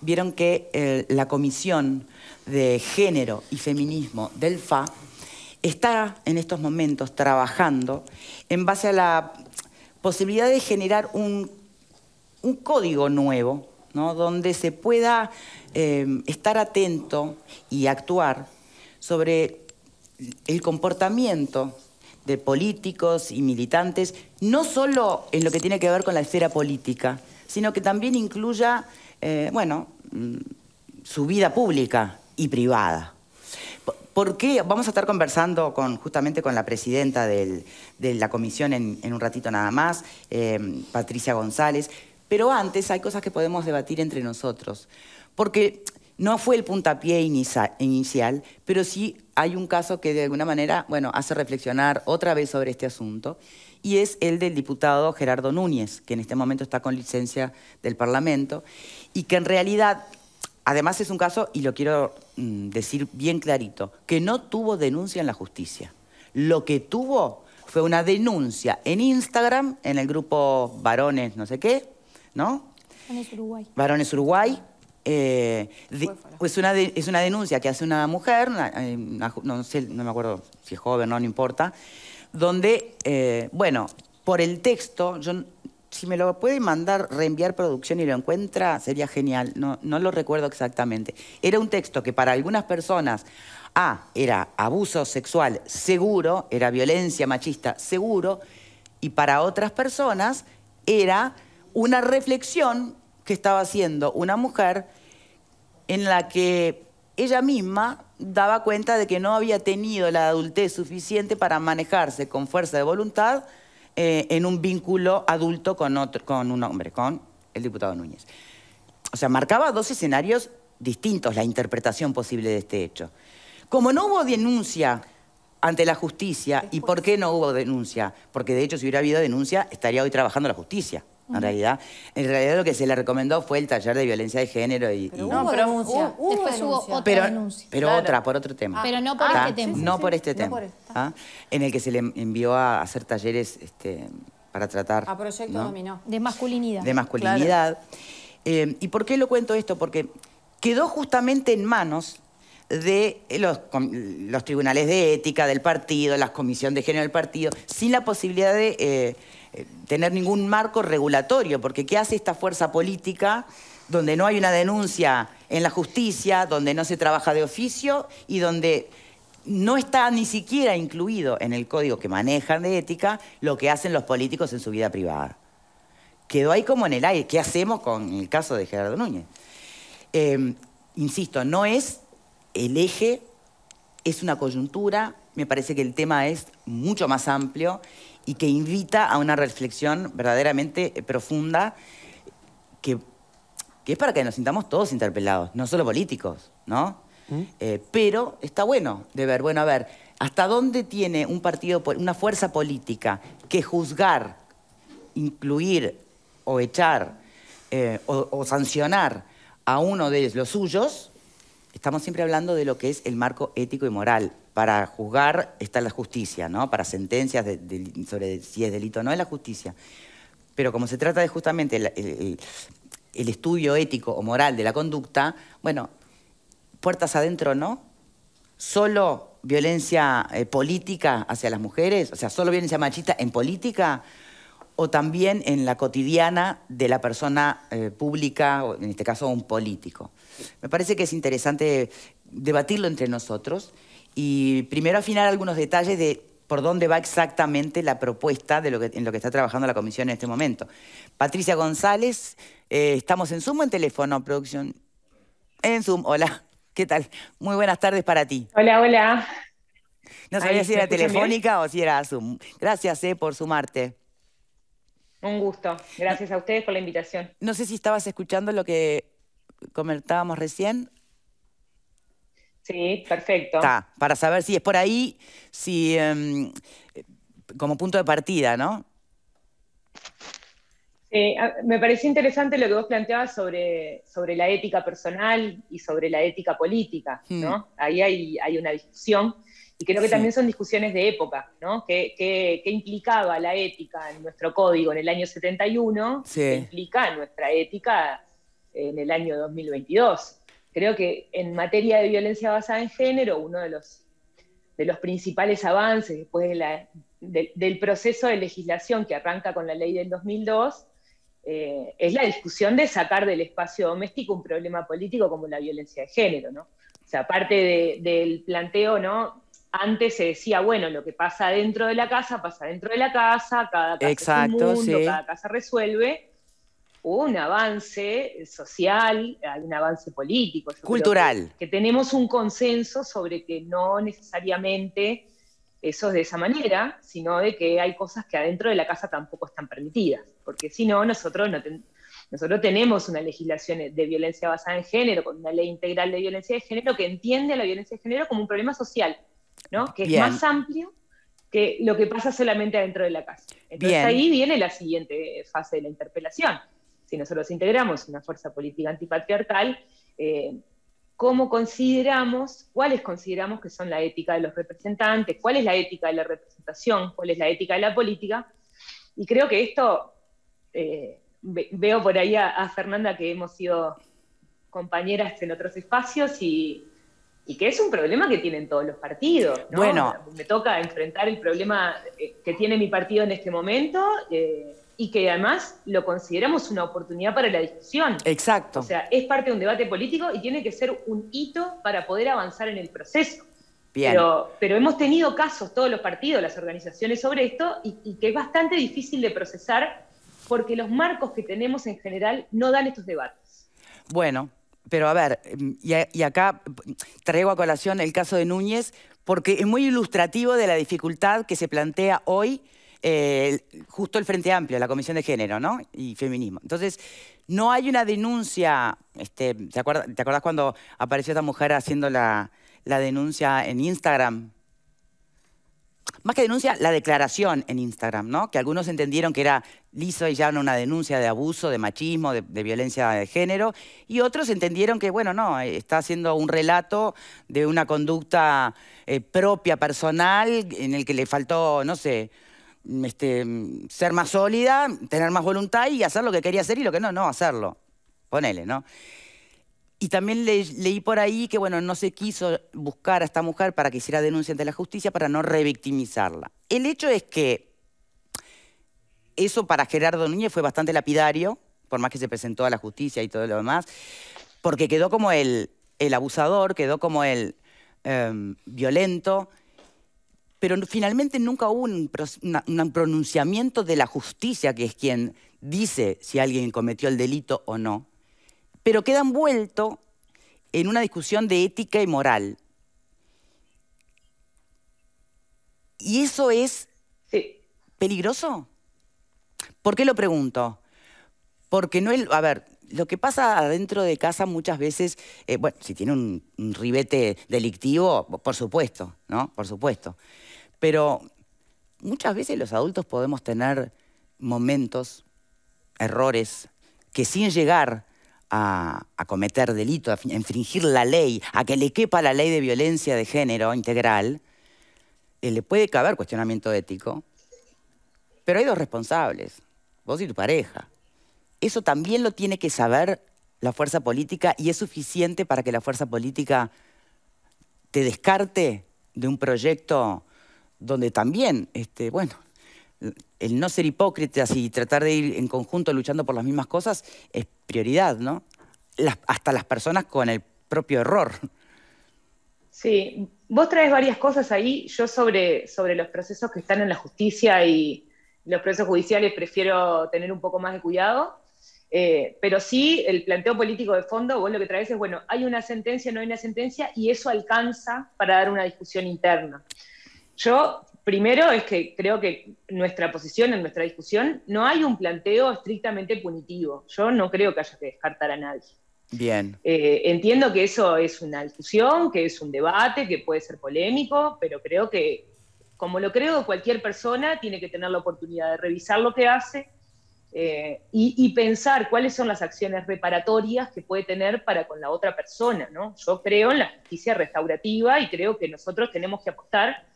vieron que eh, la Comisión de Género y Feminismo del FA está en estos momentos trabajando en base a la posibilidad de generar un, código nuevo, donde se pueda eh, estar atento y actuar sobre el comportamiento de políticos y militantes, no solo en lo que tiene que ver con la esfera política, sino que también incluya eh, bueno, mm, su vida pública y privada. ¿Por qué? Vamos a estar conversando con, justamente con la presidenta de la comisión en, un ratito nada más, em, Patricia González, pero antes hay cosas que podemos debatir entre nosotros, porque no fue el puntapié inicial, pero sí hay un caso que de alguna manera, bueno, hace reflexionar otra vez sobre este asunto, y es el del diputado Gerardo Núñez, que en este momento está con licencia del Parlamento, y que en realidad, además es un caso, y lo quiero mm, decir bien clarito, que no tuvo denuncia en la justicia. Lo que tuvo fue una denuncia en Instagram, en el grupo Varones, no sé qué, ¿no? Varones Uruguay. Varones Uruguay, eh, es, una es una denuncia que hace una mujer, eh, no, no me acuerdo si es joven, no, no importa, donde, eh, bueno, por el texto, yo, si me lo puede mandar, reenviar producción y lo encuentra, sería genial, no, no lo recuerdo exactamente. Era un texto que para algunas personas, A, era abuso sexual seguro, era violencia machista seguro, y para otras personas era una reflexión que estaba haciendo una mujer en la que ella misma daba cuenta de que no había tenido la adultez suficiente para manejarse con fuerza de voluntad eh, en un vínculo adulto con, otro, con un hombre, con el diputado Núñez. O sea, marcaba dos escenarios distintos la interpretación posible de este hecho. Como no hubo denuncia ante la justicia, ¿y por qué no hubo denuncia? Porque de hecho si hubiera habido denuncia, estaría hoy trabajando la justicia en realidad. En realidad lo que se le recomendó fue el taller de violencia de género y... Pero no, pero, Después hubo otra pero, Pero otra, por otro tema. pero no por ah, este tema. no, Por este tema. ¿ah? En el que se le envió a hacer talleres este, para tratar... A proyecto De masculinidad. De masculinidad. Eh, ¿Y por qué lo cuento esto? Porque quedó justamente en manos de los, tribunales de ética del partido, las comisiones de género del partido, sin la posibilidad de... Eh, eh, tener ningún marco regulatorio, porque ¿qué hace esta fuerza política donde no hay una denuncia en la justicia, donde no se trabaja de oficio y donde no está ni siquiera incluido en el código que manejan de ética lo que hacen los políticos en su vida privada? Quedó ahí como en el aire. ¿Qué hacemos con el caso de Gerardo Núñez? Em, insisto, no es el eje, es una coyuntura. Me parece que el tema es mucho más amplio y que invita a una reflexión verdaderamente eh, profunda que, es para que nos sintamos todos interpelados, no solo políticos, ¿no? ¿Mm? Eh, pero está bueno de ver, bueno, a ver, ¿hasta dónde tiene un partido, una fuerza política que juzgar, incluir o echar eh, o, o sancionar a uno de los suyos? Estamos siempre hablando de lo que es el marco ético y moral para juzgar está la justicia, ¿no? Para sentencias sobre si es delito o no es la justicia. Pero como se trata de justamente el, estudio ético o moral de la conducta, bueno, puertas adentro no, solo violencia eh, política hacia las mujeres, o sea, solo violencia machista en política, o también en la cotidiana de la persona eh, pública, o en este caso un político. Me parece que es interesante debatirlo entre nosotros y primero afinar algunos detalles de por dónde va exactamente la propuesta de lo que, en lo que está trabajando la comisión en este momento. Patricia González, eh, ¿estamos en Zoom o en teléfono, producción? En Zoom, hola, ¿qué tal? Muy buenas tardes para ti. Hola, hola. No sabía si era telefónica o si era Zoom. Gracias eh, por sumarte. Un gusto. Gracias a ustedes por la invitación. No sé si estabas escuchando lo que comentábamos recién Sí, perfecto. para saber si es por ahí, si em, como punto de partida, ¿no? me pareció interesante lo que vos planteabas sobre, sobre la ética personal y sobre la ética política, ¿no? Hmm. Ahí hay, una discusión y creo que también son discusiones de época, ¿no? ¿Qué, implicaba la ética en nuestro código en el año 71? ¿Qué implica nuestra ética en el año 2022? Creo que en materia de violencia basada en género, uno de los, principales avances después del proceso de legislación que arranca con la ley del 2002 eh, es la discusión de sacar del espacio doméstico un problema político como la violencia de género, O sea, aparte del planteo, ¿no? Antes se decía, bueno, lo que pasa dentro de la casa, pasa dentro de la casa, cada casa mundo, cada casa resuelve, un avance eh, social, hay un avance político. Cultural. Que, tenemos un consenso sobre que no necesariamente eso es de esa manera, sino de que hay cosas que adentro de la casa tampoco están permitidas, porque si no, nosotros no nosotros tenemos una legislación de violencia basada en género, con una ley integral de violencia de género que entiende a la violencia de género como un problema social, ¿no? que es más amplio que lo que pasa solamente adentro de la casa. Entonces ahí viene la siguiente fase de la interpelación, si nosotros integramos una fuerza política antipatriarcal, eh, cómo consideramos, cuáles consideramos que son la ética de los representantes, cuál es la ética de la representación, cuál es la ética de la política. Y creo que esto, eh, veo por ahí a, Fernanda que hemos sido compañeras en otros espacios y, que es un problema que tienen todos los partidos. Bueno. Me toca enfrentar el problema eh, que tiene mi partido en este momento y que además lo consideramos una oportunidad para la discusión. Exacto. O sea, es parte de un debate político y tiene que ser un hito para poder avanzar en el proceso. Pero, pero hemos tenido casos, todos los partidos, las organizaciones sobre esto, y, que es bastante difícil de procesar porque los marcos que tenemos en general no dan estos debates. Bueno, pero a ver, y, acá traigo a colación el caso de Núñez, porque es muy ilustrativo de la dificultad que se plantea hoy eh, justo el Frente Amplio, la Comisión de Género, ¿no? Y feminismo. Entonces, no hay una denuncia, este, ¿te, acuerdas, acordás cuando apareció esta mujer haciendo la, denuncia en Instagram? Más que denuncia, la declaración en Instagram, ¿no? Que algunos entendieron que era liso y ya una denuncia de abuso, de machismo, de, violencia de género, y otros entendieron que, bueno, no, eh, está haciendo un relato de una conducta eh, propia, personal, en el que le faltó, no sé, este, ser más sólida, tener más voluntad y hacer lo que quería hacer y lo que no, no hacerlo. Ponele, ¿no? Y también leí por ahí que, bueno, no se quiso buscar a esta mujer para que hiciera denuncia ante la justicia para no revictimizarla. El hecho es que eso para Gerardo Núñez fue bastante lapidario, por más que se presentó a la justicia y todo lo demás, porque quedó como el, abusador, quedó como el em, violento, pero finalmente nunca hubo un, pronunciamiento de la justicia, que es quien dice si alguien cometió el delito o no, pero queda envuelto en una discusión de ética y moral. ¿Y eso es peligroso? ¿Por qué lo pregunto? Porque no, es, a ver, lo que pasa adentro de casa muchas veces, eh, bueno, si tiene un, un, ribete delictivo, por supuesto, ¿no? Por supuesto. Pero muchas veces los adultos podemos tener momentos, errores, que sin llegar a, cometer delito, a infringir la ley, a que le quepa la ley de violencia de género integral, eh, le puede caber cuestionamiento ético, pero hay dos responsables, vos y tu pareja. Eso también lo tiene que saber la fuerza política y es suficiente para que la fuerza política te descarte de un proyecto donde también, este, bueno, el no ser hipócritas y tratar de ir en conjunto luchando por las mismas cosas es prioridad, ¿no? Las, hasta las personas con el propio error. Sí, vos traes varias cosas ahí. Yo sobre, sobre los procesos que están en la justicia y los procesos judiciales prefiero tener un poco más de cuidado. Eh, pero sí, el planteo político de fondo, vos lo que traes es, bueno, hay una sentencia, no hay una sentencia, y eso alcanza para dar una discusión interna. Yo, primero, es que creo que nuestra posición en nuestra discusión no hay un planteo estrictamente punitivo. Yo no creo que haya que descartar a nadie. Bien. Eh, entiendo que eso es una discusión, que es un debate, que puede ser polémico, pero creo que, como lo creo, cualquier persona tiene que tener la oportunidad de revisar lo que hace eh, y, pensar cuáles son las acciones reparatorias que puede tener para con la otra persona. Yo creo en la justicia restaurativa y creo que nosotros tenemos que apostar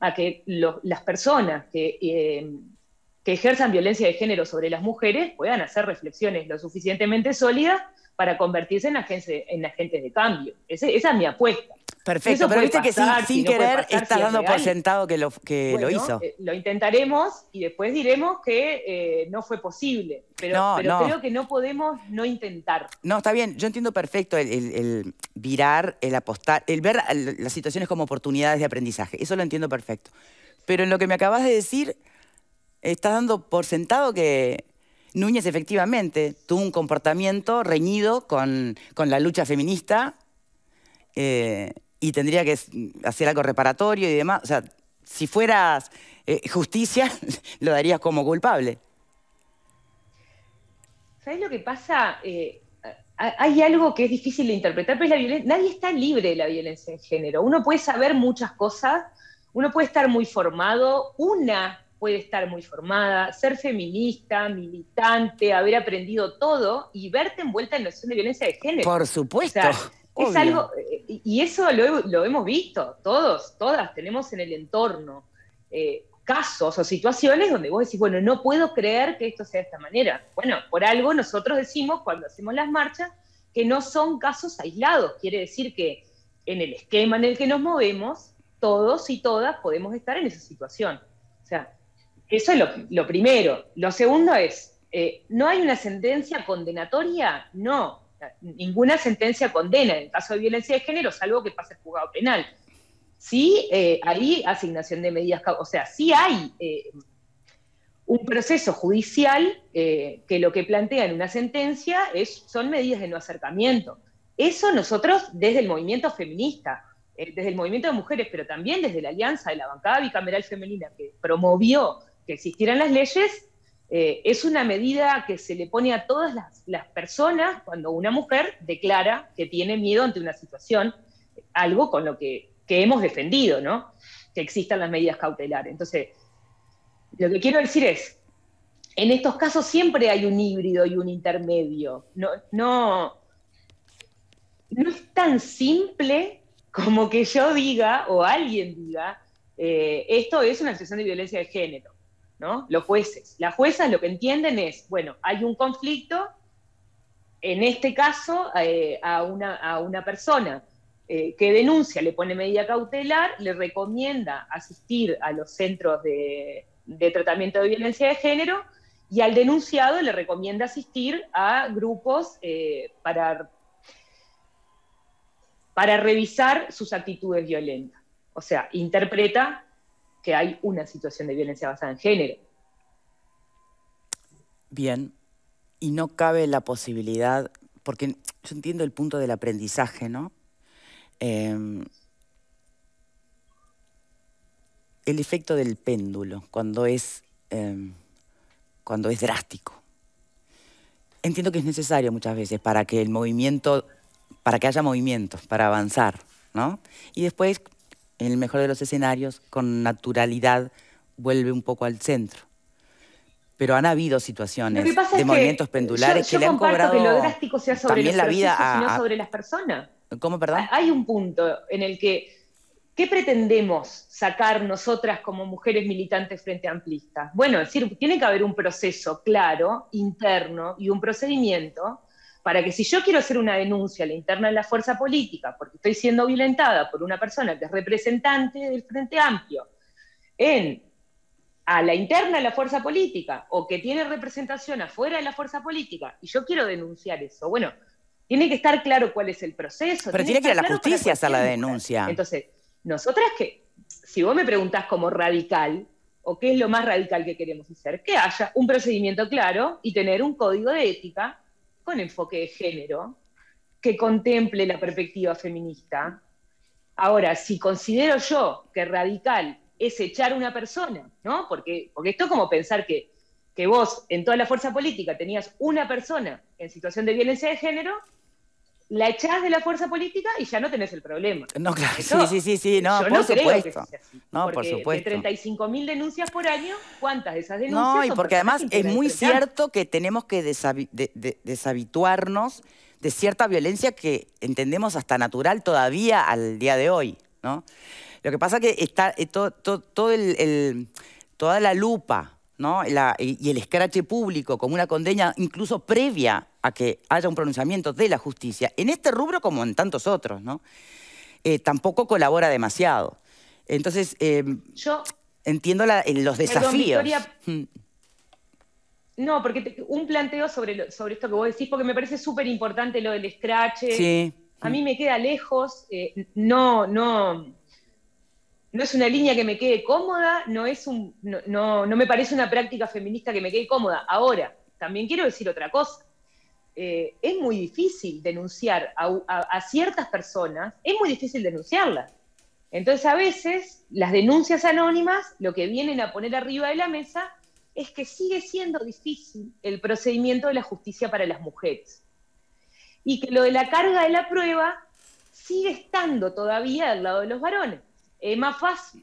a que las personas eh, que ejerzan violencia de género sobre las mujeres puedan hacer reflexiones lo suficientemente sólidas para convertirse en, agente en agentes de cambio. esa es mi apuesta. Perfecto, pero viste que sin, querer está estás dando por sentado que lo, lo hizo. Eh, lo intentaremos y después diremos que eh, no fue posible, pero, creo que no podemos no intentar. No, está bien, yo entiendo perfecto el, el virar, el apostar, el ver las situaciones como oportunidades de aprendizaje. Eso lo entiendo perfecto. Pero en lo que me acabas de decir, estás dando por sentado que, Núñez efectivamente tuvo un comportamiento reñido con, la lucha feminista eh, y tendría que hacer algo reparatorio y demás. O sea, si fueras eh, justicia, lo darías como culpable. ¿Sabes lo que pasa? Eh, hay algo que es difícil de interpretar, pero es la violencia. Nadie está libre de la violencia en género. Uno puede saber muchas cosas, uno puede estar muy formado. Una puede estar muy formada, ser feminista, militante, haber aprendido todo y verte envuelta en la de violencia de género. Por supuesto. es algo, eh, y eso lo, hemos visto, todos, todas tenemos en el entorno eh, casos o situaciones donde vos decís, bueno, no puedo creer que esto sea de esta manera. Bueno, por algo nosotros decimos cuando hacemos las marchas que no son casos aislados, quiere decir que en el esquema en el que nos movemos, todos y todas podemos estar en esa situación. O sea, eso es lo, primero. Lo segundo es, eh, ¿no hay una sentencia condenatoria? No, ninguna sentencia condena en el caso de violencia de género, salvo que pase el juzgado penal. Sí, eh, hay asignación de medidas, o sea, sí hay eh, un proceso judicial que lo que plantea en una sentencia es, son medidas de no acercamiento. Eso nosotros desde el movimiento feminista, desde el movimiento de mujeres, pero también desde la alianza de la bancada bicameral femenina que promovió que existieran las leyes, eh, es una medida que se le pone a todas las, personas cuando una mujer declara que tiene miedo ante una situación, algo con lo que, hemos defendido, ¿no? Que existan las medidas cautelares. Entonces, lo que quiero decir es, en estos casos siempre hay un híbrido y un intermedio. No, no, no es tan simple como que yo diga o alguien diga, eh, esto es una situación de violencia de género. Los jueces. Las juezas lo que entienden es, bueno, hay un conflicto, en este caso, eh, a, una, persona eh, que denuncia, le pone medida cautelar, le recomienda asistir a los centros de, tratamiento de violencia de género y al denunciado le recomienda asistir a grupos eh, para, para revisar sus actitudes violentas. O sea, interpreta que hay una situación de violencia basada en género. Bien, y no cabe la posibilidad, porque yo entiendo el punto del aprendizaje, ¿no? Em, el efecto del péndulo cuando es, em, cuando es drástico. Entiendo que es necesario muchas veces para que el movimiento, para que haya movimientos, para avanzar, ¿no? Y después en el mejor de los escenarios, con naturalidad vuelve un poco al centro. Pero han habido situaciones de movimientos pendulares que le han cobrado que lo drástico sea también la vida a, sino sobre las personas. ¿Cómo, Hay un punto en el que ¿qué pretendemos sacar nosotras como mujeres militantes frente a amplistas? Bueno, es decir, tiene que haber un proceso claro, interno y un procedimiento para que si yo quiero hacer una denuncia a la interna de la fuerza política, porque estoy siendo violentada por una persona que es representante del Frente Amplio, en, a la interna de la fuerza política o que tiene representación afuera de la fuerza política, y yo quiero denunciar eso, bueno, tiene que estar claro cuál es el proceso. Pero tiene que ir a la justicia hacer la denuncia. Entonces, nosotras que, si vos me preguntás como radical, o qué es lo más radical que queremos hacer, que haya un procedimiento claro y tener un código de ética con enfoque de género que contemple la perspectiva feminista. Ahora, si considero yo que radical es echar a una persona, ¿no? Porque, porque esto es como pensar que, que vos en toda la fuerza política tenías una persona en situación de violencia de género la echás de la fuerza política y ya no tenés el problema. No, claro, sí, sí, sí, no, por no supuesto. no, por supuesto. De 35.000 denuncias por año, ¿cuántas de esas denuncias? No, y porque además es muy cierto que tenemos que deshabituarnos de cierta violencia que entendemos hasta natural todavía al día de hoy, ¿no? Lo que pasa es que está eh, todo, el, toda la lupa ¿no? y el escrache público como una condena incluso previa a que haya un pronunciamiento de la justicia, en este rubro como en tantos otros, ¿no? Eh, tampoco colabora demasiado. Entonces, em, yo entiendo eh, los desafíos. Mm. no, porque un planteo sobre, sobre esto que vos decís, porque me parece súper importante lo del scratch. A mí mm. me queda lejos, eh, no, no, no es una línea que me quede cómoda, no, es un, no me parece una práctica feminista que me quede cómoda. Ahora, también quiero decir otra cosa. Eh, es muy difícil denunciar a, ciertas personas, es muy difícil denunciarlas. Entonces a veces las denuncias anónimas lo que vienen a poner arriba de la mesa es que sigue siendo difícil el procedimiento de la justicia para las mujeres. Y que lo de la carga de la prueba sigue estando todavía al lado de los varones. Es más fácil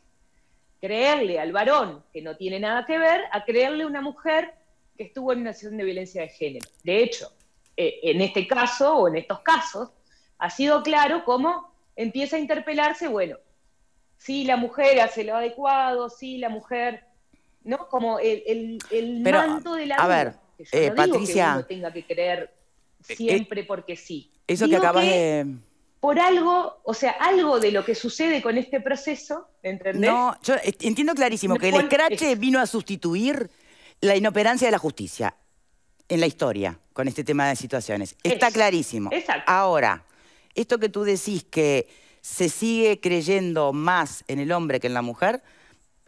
creerle al varón que no tiene nada que ver a creerle a una mujer que estuvo en una situación de violencia de género. De hecho, eh, en este caso o en estos casos, ha sido claro cómo empieza a interpelarse, bueno, si la mujer hace lo adecuado, si la mujer, ¿no? Como el, manto de la... A ver, yo eh, no Patricia... Digo que uno tenga que creer eh, siempre porque sí. Eso que acabas de... Por algo, o sea, algo de lo que sucede con este proceso, ¿entendés? No, yo entiendo clarísimo que el escrache vino a sustituir la inoperancia de la justicia en la historia con este tema de situaciones. Está clarísimo. Exacto. Ahora, esto que tú decís que se sigue creyendo más en el hombre que en la mujer,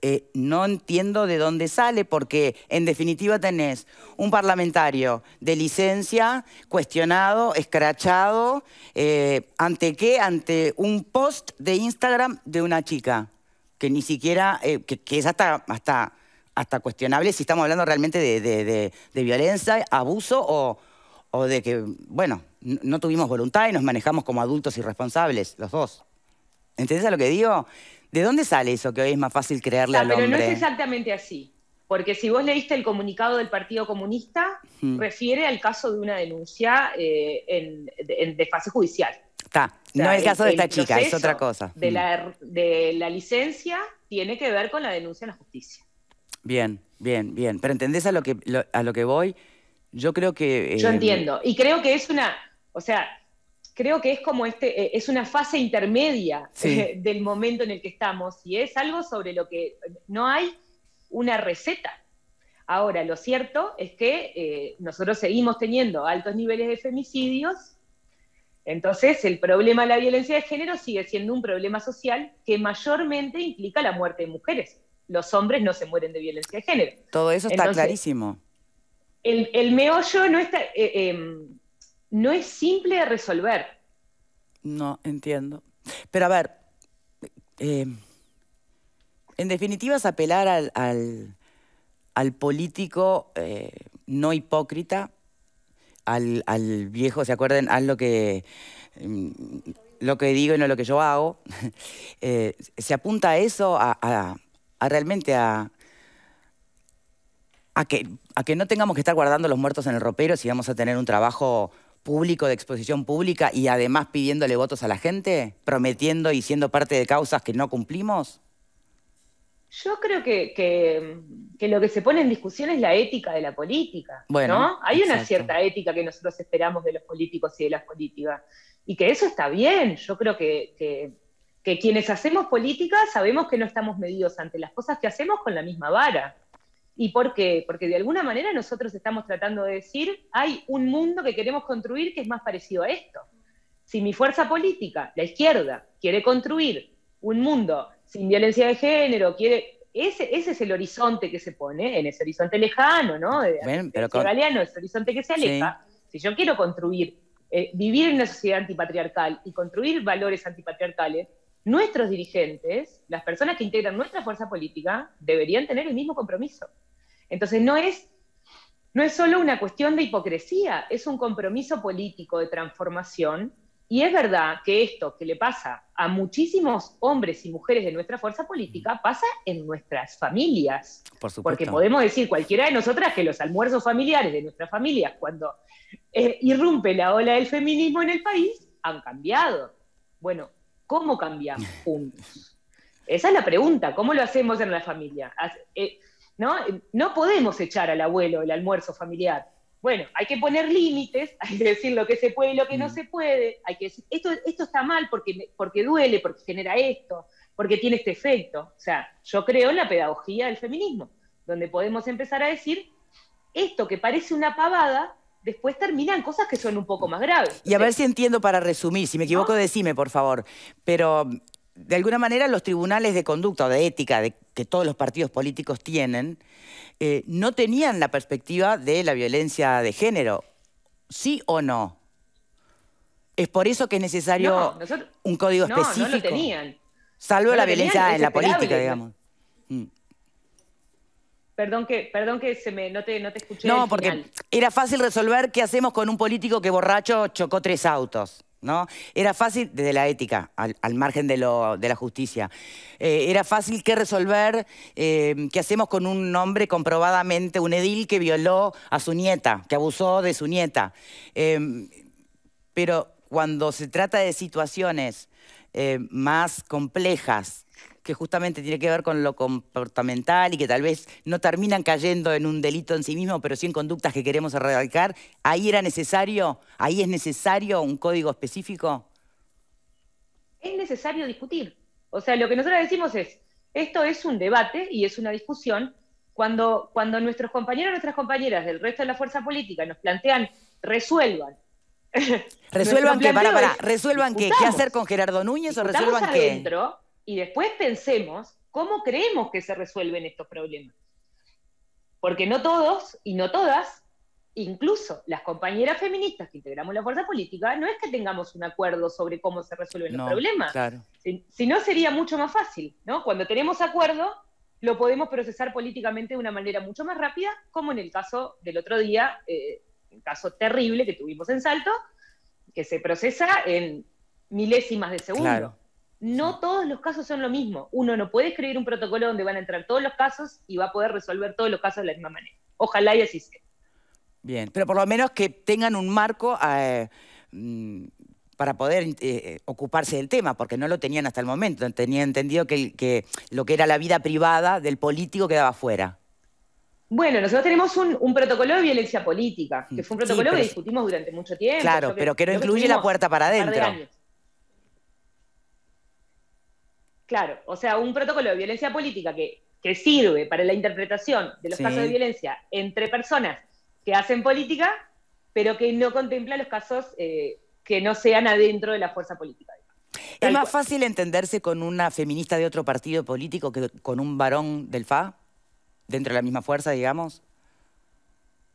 eh, no entiendo de dónde sale, porque en definitiva tenés un parlamentario de licencia, cuestionado, escrachado, eh, ¿ante qué? Ante un post de Instagram de una chica, que ni siquiera, eh, que, que es hasta, hasta hasta cuestionable si estamos hablando realmente de, violencia, abuso o, de que, bueno, no tuvimos voluntad y nos manejamos como adultos irresponsables, los dos. ¿Entendés a lo que digo? ¿De dónde sale eso que hoy es más fácil creerle al hombre? Pero no es exactamente así. Porque si vos leíste el comunicado del Partido Comunista, refiere al caso de una denuncia eh, en, de fase judicial. Está, no es el caso de esta chica, es otra cosa. De, la, de la licencia tiene que ver con la denuncia en la justicia. Bien, bien, bien. Pero ¿entendés a lo que, a lo que voy? Yo creo que... Yo eh, entiendo. Y creo que es una... O sea, creo que es como este... Eh, es una fase intermedia eh, del momento en el que estamos. Y es algo sobre lo que no hay una receta. Ahora, lo cierto es que nosotros seguimos teniendo altos niveles de femicidios, entonces el problema de la violencia de género sigue siendo un problema social que mayormente implica la muerte de mujeres los hombres no se mueren de violencia de género. Todo eso está clarísimo. El, meollo no, está, eh, em, no es simple de resolver. No, entiendo. Pero a ver, em, en definitiva es apelar al, político eh, no hipócrita, al, viejo, ¿se acuerdan? Haz lo que, em, lo que digo y no lo que yo hago. Eh, se apunta a eso, a realmente a, a, que, a que no tengamos que estar guardando los muertos en el ropero si vamos a tener un trabajo público, de exposición pública y además pidiéndole votos a la gente, prometiendo y siendo parte de causas que no cumplimos? Yo creo que, lo que se pone en discusión es la ética de la política. Bueno, Hay una cierta ética que nosotros esperamos de los políticos y de las políticas. Y que eso está bien. Yo creo que que quienes hacemos política sabemos que no estamos medidos ante las cosas que hacemos con la misma vara. ¿Y por qué? Porque de alguna manera nosotros estamos tratando de decir, hay un mundo que queremos construir que es más parecido a esto. Si mi fuerza política, la izquierda, quiere construir un mundo sin violencia de género, quiere... Ese, ese es el horizonte que se pone, en ese horizonte lejano, ¿no? En Bien, pero ese horizonte que se aleja. Si yo quiero construir, eh, vivir en una sociedad antipatriarcal y construir valores antipatriarcales, nuestros dirigentes, las personas que integran nuestra fuerza política, deberían tener el mismo compromiso. Entonces, no es, no es solo una cuestión de hipocresía, es un compromiso político de transformación. Y es verdad que esto que le pasa a muchísimos hombres y mujeres de nuestra fuerza política pasa en nuestras familias. porque podemos decir cualquiera de nosotras que los almuerzos familiares de nuestras familias, cuando eh, irrumpe la ola del feminismo en el país, han cambiado. Bueno, ¿Cómo cambiamos juntos? Esa es la pregunta, ¿cómo lo hacemos en la familia? Eh, ¿No? no podemos echar al abuelo el almuerzo familiar. Bueno, hay que poner límites, hay que decir lo que se puede y lo que no mm. se puede, hay que decir, esto, esto está mal porque, porque duele, porque genera esto, porque tiene este efecto. O sea, yo creo en la pedagogía del feminismo, donde podemos empezar a decir, esto que parece una pavada, después terminan cosas que son un poco más graves. y a ver si entiendo para resumir, si me equivoco, ah. decime, por favor. Pero de alguna manera los tribunales de conducta o de ética que todos los partidos políticos tienen, eh, no tenían la perspectiva de la violencia de género, ¿sí o no? Es por eso que es necesario un código específico. No, no lo tenían. Salvo la violencia en la política, digamos. Mm. Perdón que, perdón que se me, no, te, no te escuché. No, porque era fácil resolver qué hacemos con un político que borracho chocó tres autos. ¿No? Era fácil, desde la ética, al, margen de, lo, de, la justicia, eh, era fácil que resolver eh, qué hacemos con un hombre comprobadamente, un edil que violó a su nieta, que abusó de su nieta. Em, pero cuando se trata de situaciones eh, más complejas, que justamente tiene que ver con lo comportamental y que tal vez no terminan cayendo en un delito en sí mismo, pero sí en conductas que queremos erradicar, ahí era necesario, ahí es necesario un código específico. Es necesario discutir. O sea, lo que nosotros decimos es, esto es un debate y es una discusión. Cuando, cuando nuestros compañeros, nuestras compañeras del resto de la fuerza política nos plantean, resuelvan, resuelvan que, para, para, resuelvan qué, qué hacer con Gerardo Núñez o resuelvan qué y después pensemos cómo creemos que se resuelven estos problemas. Porque no todos y no todas, incluso las compañeras feministas que integramos la fuerza política, no es que tengamos un acuerdo sobre cómo se resuelven los problemas. Claro. Si, no, sería mucho más fácil, ¿no? Cuando tenemos acuerdo, lo podemos procesar políticamente de una manera mucho más rápida, como en el caso del otro día, eh, caso terrible que tuvimos en Salto, que se procesa en milésimas de segundo no todos los casos son lo mismo. Uno no puede escribir un protocolo donde van a entrar todos los casos y va a poder resolver todos los casos de la misma manera. Ojalá y así sea. Bien, pero por lo menos que tengan un marco eh, mm, para poder eh, ocuparse del tema, porque no lo tenían hasta el momento. Tenían entendido que, lo que era la vida privada del político quedaba fuera. Bueno, nosotros tenemos un, protocolo de violencia política, que mm, fue un protocolo que discutimos durante mucho tiempo. Claro, pero que no incluye la puerta para adentro. Claro, o sea, un protocolo de violencia política que, sirve para la interpretación de los casos de violencia entre personas que hacen política, pero que no contempla los casos eh, que no sean adentro de la fuerza política. ¿Es más fácil entenderse con una feminista de otro partido político que con un varón del FA? ¿Dentro de la misma fuerza, digamos?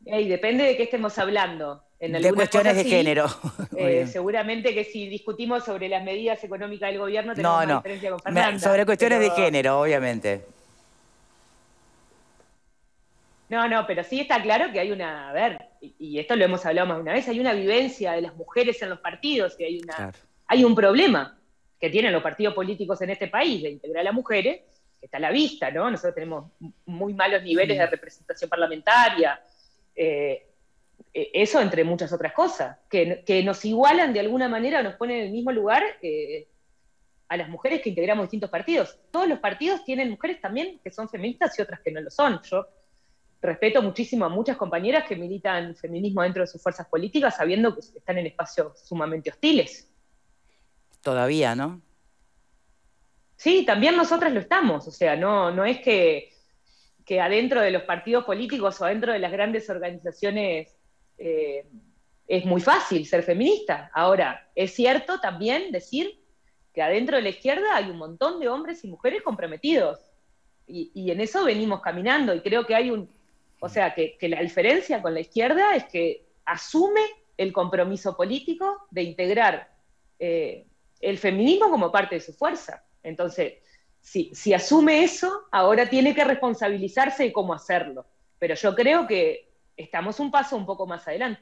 depende de qué estemos hablando. En de cuestiones de género. Eh, seguramente que si discutimos sobre las medidas económicas del gobierno, tenemos Una diferencia con Fernanda, sobre cuestiones de género, obviamente. No, no, pero sí está claro que hay una, a ver, y, esto lo hemos hablado más de una vez, hay una vivencia de las mujeres en los partidos, hay una, hay un problema que tienen los partidos políticos en este país de integrar a las mujeres, que está a la vista, ¿no? Nosotros tenemos muy malos niveles de representación parlamentaria, eh, eh, eso entre muchas otras cosas, que, nos igualan de alguna manera, nos ponen en el mismo lugar eh, a las mujeres que integramos distintos partidos. Todos los partidos tienen mujeres también que son feministas y otras que no lo son. Yo respeto muchísimo a muchas compañeras que militan feminismo dentro de sus fuerzas políticas, sabiendo que están en espacios sumamente hostiles. Todavía, ¿no? Sí, también nosotras lo estamos, o sea, no, no es que que adentro de los partidos políticos o adentro de las grandes organizaciones eh, es muy fácil ser feminista. Ahora, es cierto también decir que adentro de la izquierda hay un montón de hombres y mujeres comprometidos. Y, en eso venimos caminando. Y creo que hay un. O sea, que, la diferencia con la izquierda es que asume el compromiso político de integrar eh, el feminismo como parte de su fuerza. Entonces, si, asume eso, ahora tiene que responsabilizarse de cómo hacerlo. Pero yo creo que estamos un paso un poco más adelante.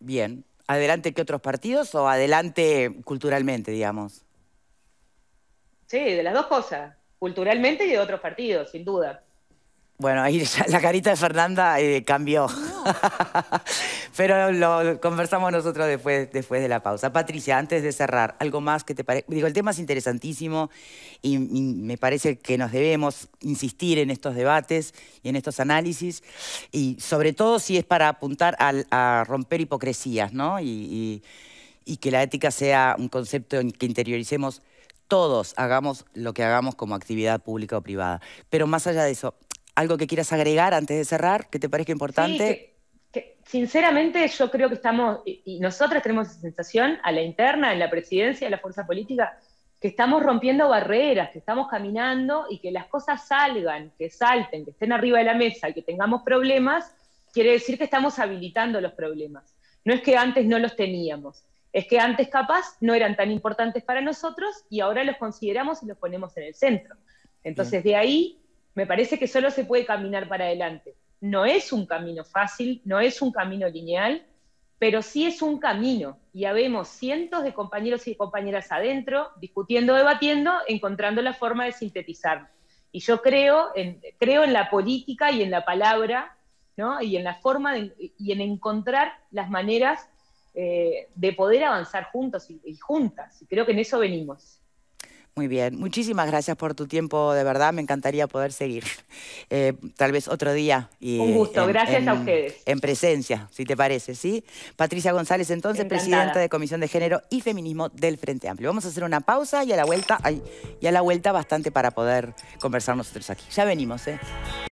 Bien. ¿Adelante que otros partidos o adelante culturalmente, digamos? Sí, de las dos cosas. Culturalmente y de otros partidos, sin duda. Bueno, ahí la carita de Fernanda eh, cambió. Pero lo conversamos nosotros después, después de la pausa. Patricia, antes de cerrar, algo más que te parece. Digo, el tema es interesantísimo y, me parece que nos debemos insistir en estos debates y en estos análisis. Y sobre todo si es para apuntar a romper hipocresías, ¿no? y que la ética sea un concepto en que interioricemos todos hagamos lo que hagamos como actividad pública o privada. Pero más allá de eso, algo que quieras agregar antes de cerrar, que te parezca importante. sinceramente yo creo que estamos, y, nosotros nosotras tenemos esa sensación a la interna, en la presidencia, en la fuerza política, que estamos rompiendo barreras, que estamos caminando y que las cosas salgan, que salten, que estén arriba de la mesa y que tengamos problemas, quiere decir que estamos habilitando los problemas. No es que antes no los teníamos, es que antes capaz no eran tan importantes para nosotros y ahora los consideramos y los ponemos en el centro. Entonces de ahí me parece que solo se puede caminar para adelante. No es un camino fácil, no es un camino lineal, pero sí es un camino. Y habemos cientos de compañeros y compañeras adentro, discutiendo, debatiendo, encontrando la forma de sintetizar. Y yo creo en, creo en la política y en la palabra, ¿no? y en la forma y en encontrar las maneras eh, de poder avanzar juntos y, y juntas. Y creo que en eso venimos. Muy bien, muchísimas gracias por tu tiempo, de verdad me encantaría poder seguir. Eh, tal vez otro día. Un gusto, gracias a ustedes. En presencia, si te parece, ¿sí? Patricia González, entonces, presidenta de Comisión de Género y Feminismo del Frente Amplio. Vamos a hacer una pausa y a la vuelta, hay y a la vuelta bastante para poder conversar nosotros aquí. Ya venimos, ¿eh?